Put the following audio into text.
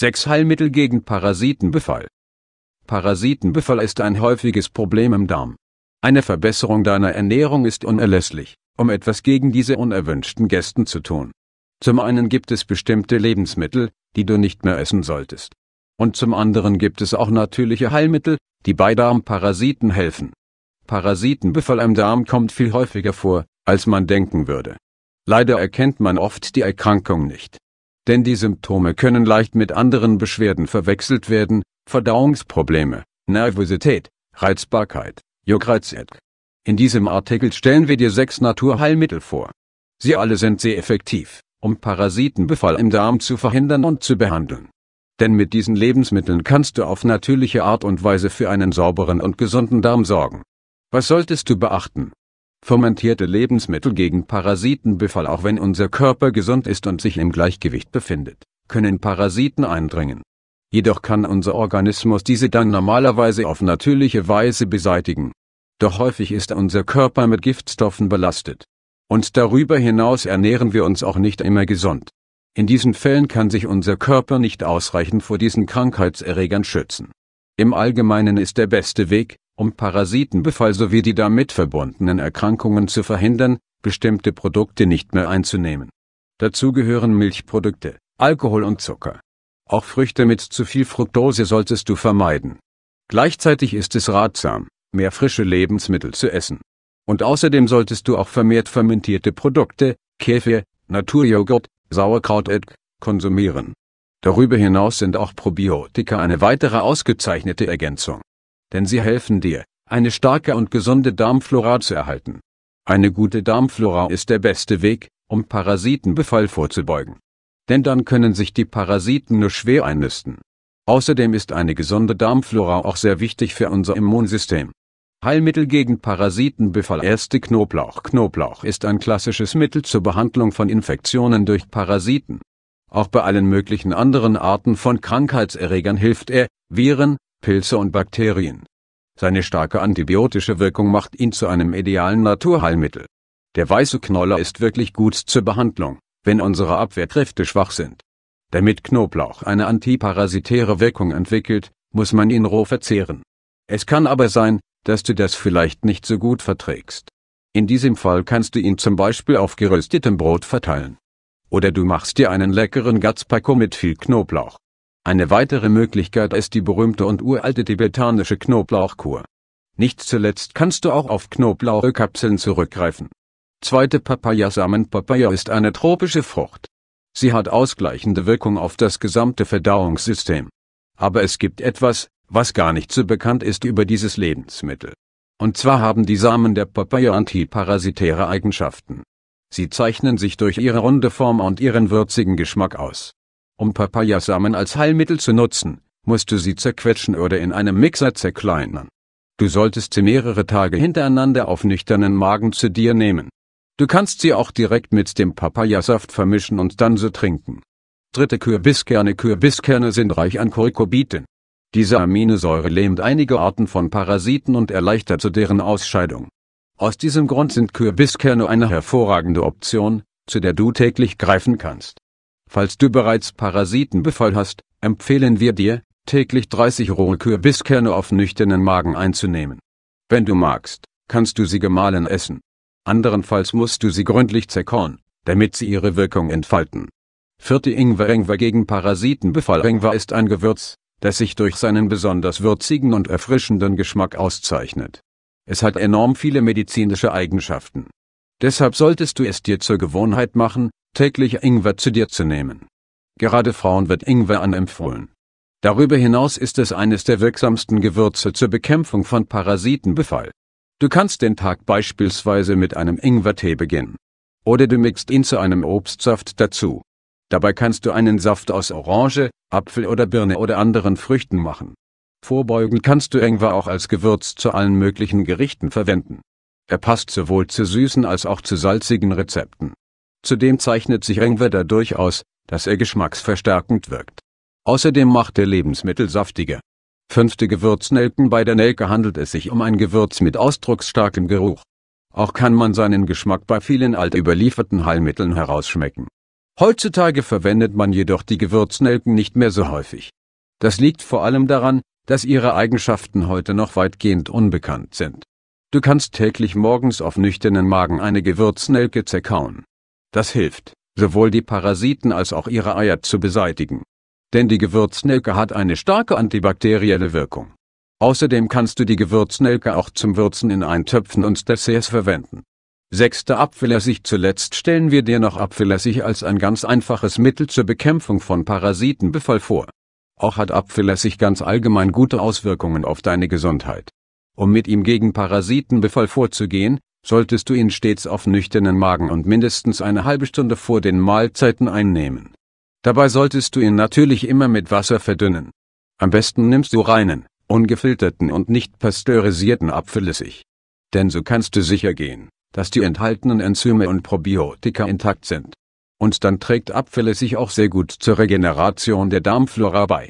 6 Heilmittel gegen Parasitenbefall. Parasitenbefall ist ein häufiges Problem im Darm. Eine Verbesserung deiner Ernährung ist unerlässlich, um etwas gegen diese unerwünschten Gästen zu tun. Zum einen gibt es bestimmte Lebensmittel, die du nicht mehr essen solltest. Und zum anderen gibt es auch natürliche Heilmittel, die bei Darmparasiten helfen. Parasitenbefall im Darm kommt viel häufiger vor, als man denken würde. Leider erkennt man oft die Erkrankung nicht denn die Symptome können leicht mit anderen Beschwerden verwechselt werden, Verdauungsprobleme, Nervosität, Reizbarkeit, Juckreiz In diesem Artikel stellen wir dir sechs Naturheilmittel vor. Sie alle sind sehr effektiv, um Parasitenbefall im Darm zu verhindern und zu behandeln. Denn mit diesen Lebensmitteln kannst du auf natürliche Art und Weise für einen sauberen und gesunden Darm sorgen. Was solltest du beachten? Fermentierte Lebensmittel gegen Parasitenbefall Auch wenn unser Körper gesund ist und sich im Gleichgewicht befindet, können Parasiten eindringen. Jedoch kann unser Organismus diese dann normalerweise auf natürliche Weise beseitigen. Doch häufig ist unser Körper mit Giftstoffen belastet. Und darüber hinaus ernähren wir uns auch nicht immer gesund. In diesen Fällen kann sich unser Körper nicht ausreichend vor diesen Krankheitserregern schützen. Im Allgemeinen ist der beste Weg, um Parasitenbefall sowie die damit verbundenen Erkrankungen zu verhindern, bestimmte Produkte nicht mehr einzunehmen. Dazu gehören Milchprodukte, Alkohol und Zucker. Auch Früchte mit zu viel Fructose solltest du vermeiden. Gleichzeitig ist es ratsam, mehr frische Lebensmittel zu essen. Und außerdem solltest du auch vermehrt fermentierte Produkte, Käfer, Naturjoghurt, Sauerkraut konsumieren. Darüber hinaus sind auch Probiotika eine weitere ausgezeichnete Ergänzung. Denn sie helfen dir, eine starke und gesunde Darmflora zu erhalten. Eine gute Darmflora ist der beste Weg, um Parasitenbefall vorzubeugen. Denn dann können sich die Parasiten nur schwer einnisten. Außerdem ist eine gesunde Darmflora auch sehr wichtig für unser Immunsystem. Heilmittel gegen Parasitenbefall Erste Knoblauch Knoblauch ist ein klassisches Mittel zur Behandlung von Infektionen durch Parasiten. Auch bei allen möglichen anderen Arten von Krankheitserregern hilft er, Viren, Pilze und Bakterien. Seine starke antibiotische Wirkung macht ihn zu einem idealen Naturheilmittel. Der weiße Knoller ist wirklich gut zur Behandlung, wenn unsere Abwehrkräfte schwach sind. Damit Knoblauch eine antiparasitäre Wirkung entwickelt, muss man ihn roh verzehren. Es kann aber sein, dass du das vielleicht nicht so gut verträgst. In diesem Fall kannst du ihn zum Beispiel auf geröstetem Brot verteilen. Oder du machst dir einen leckeren Gazpacho mit viel Knoblauch. Eine weitere Möglichkeit ist die berühmte und uralte tibetanische Knoblauchkur. Nicht zuletzt kannst du auch auf Knoblauchkapseln zurückgreifen. Zweite Papayasamen Papaya ist eine tropische Frucht. Sie hat ausgleichende Wirkung auf das gesamte Verdauungssystem. Aber es gibt etwas, was gar nicht so bekannt ist über dieses Lebensmittel. Und zwar haben die Samen der Papaya antiparasitäre Eigenschaften. Sie zeichnen sich durch ihre runde Form und ihren würzigen Geschmack aus. Um Papayasamen als Heilmittel zu nutzen, musst du sie zerquetschen oder in einem Mixer zerkleinern. Du solltest sie mehrere Tage hintereinander auf nüchternen Magen zu dir nehmen. Du kannst sie auch direkt mit dem Papayasaft vermischen und dann so trinken. Dritte Kürbiskerne Kürbiskerne sind reich an Kurkubiten. Diese Aminosäure lähmt einige Arten von Parasiten und erleichtert zu deren Ausscheidung. Aus diesem Grund sind Kürbiskerne eine hervorragende Option, zu der du täglich greifen kannst. Falls du bereits Parasitenbefall hast, empfehlen wir dir, täglich 30 rohe Kürbiskerne auf nüchternen Magen einzunehmen. Wenn du magst, kannst du sie gemahlen essen. Anderenfalls musst du sie gründlich zerkauen, damit sie ihre Wirkung entfalten. Vierte Ingwer Ingwer gegen Parasitenbefall Ingwer ist ein Gewürz, das sich durch seinen besonders würzigen und erfrischenden Geschmack auszeichnet. Es hat enorm viele medizinische Eigenschaften. Deshalb solltest du es dir zur Gewohnheit machen, täglich Ingwer zu dir zu nehmen. Gerade Frauen wird Ingwer anempfohlen. Darüber hinaus ist es eines der wirksamsten Gewürze zur Bekämpfung von Parasitenbefall. Du kannst den Tag beispielsweise mit einem Ingwertee beginnen. Oder du mixt ihn zu einem Obstsaft dazu. Dabei kannst du einen Saft aus Orange, Apfel oder Birne oder anderen Früchten machen. Vorbeugend kannst du Ingwer auch als Gewürz zu allen möglichen Gerichten verwenden. Er passt sowohl zu süßen als auch zu salzigen Rezepten. Zudem zeichnet sich Ingwer dadurch aus, dass er geschmacksverstärkend wirkt. Außerdem macht er Lebensmittel saftiger. Fünfte Gewürznelken Bei der Nelke handelt es sich um ein Gewürz mit ausdrucksstarkem Geruch. Auch kann man seinen Geschmack bei vielen alt überlieferten Heilmitteln herausschmecken. Heutzutage verwendet man jedoch die Gewürznelken nicht mehr so häufig. Das liegt vor allem daran, dass ihre Eigenschaften heute noch weitgehend unbekannt sind. Du kannst täglich morgens auf nüchternen Magen eine Gewürznelke zerkauen. Das hilft, sowohl die Parasiten als auch ihre Eier zu beseitigen. Denn die Gewürznelke hat eine starke antibakterielle Wirkung. Außerdem kannst du die Gewürznelke auch zum Würzen in Eintöpfen und Desserts verwenden. Sechster Apfelessig Zuletzt stellen wir dir noch Apfelessig als ein ganz einfaches Mittel zur Bekämpfung von Parasitenbefall vor. Auch hat Apfelessig ganz allgemein gute Auswirkungen auf deine Gesundheit. Um mit ihm gegen Parasitenbefall vorzugehen, solltest du ihn stets auf nüchternen Magen und mindestens eine halbe Stunde vor den Mahlzeiten einnehmen. Dabei solltest du ihn natürlich immer mit Wasser verdünnen. Am besten nimmst du reinen, ungefilterten und nicht pasteurisierten Apfelessig. Denn so kannst du sicher gehen, dass die enthaltenen Enzyme und Probiotika intakt sind und dann trägt Apfel sich auch sehr gut zur Regeneration der Darmflora bei